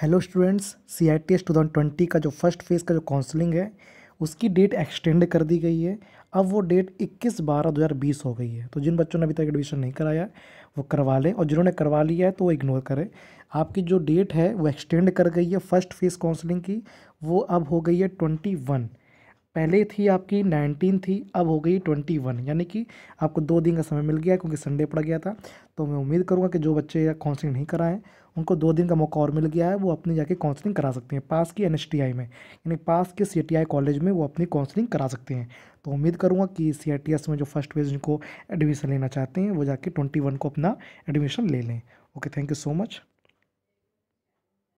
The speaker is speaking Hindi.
hello students C I T S two thousand twenty का जो फर्स्ट फेज़ का जो काउंसलिंग है उसकी डेट एक्सटेंड कर दी गई है अब वो डेट इक्कीस बारह दो हज़ार बीस हो गई है तो जिन बच्चों ने अभी तक एडमिशन नहीं कराया वो करवा लें और जिन्होंने करवा लिया है तो वो इग्नोर करें आपकी जो डेट है वो एक्सटेंड कर गई है फर्स्ट फेज़ काउंसलिंग की वो अब हो गई है ट्वेंटी वन पहले थी आपकी नाइनटीन थी अब हो गई ट्वेंटी वन यानी कि आपको दो दिन का समय मिल गया क्योंकि संडे पड़ गया था तो मैं उम्मीद करूँगा कि जो बच्चे काउंसलिंग नहीं कराएं उनको दो दिन का मौका और मिल गया है वो अपनी जाके काउंसलिंग करा सकते हैं पास की एन में यानी पास के सी कॉलेज में वो अपनी काउंसलिंग करा सकते हैं तो उम्मीद करूँगा कि सी में जो फर्स्ट वेज उनको एडमिशन लेना चाहते हैं वो जाके ट्वेंटी को अपना एडमिशन ले लें okay thank you so much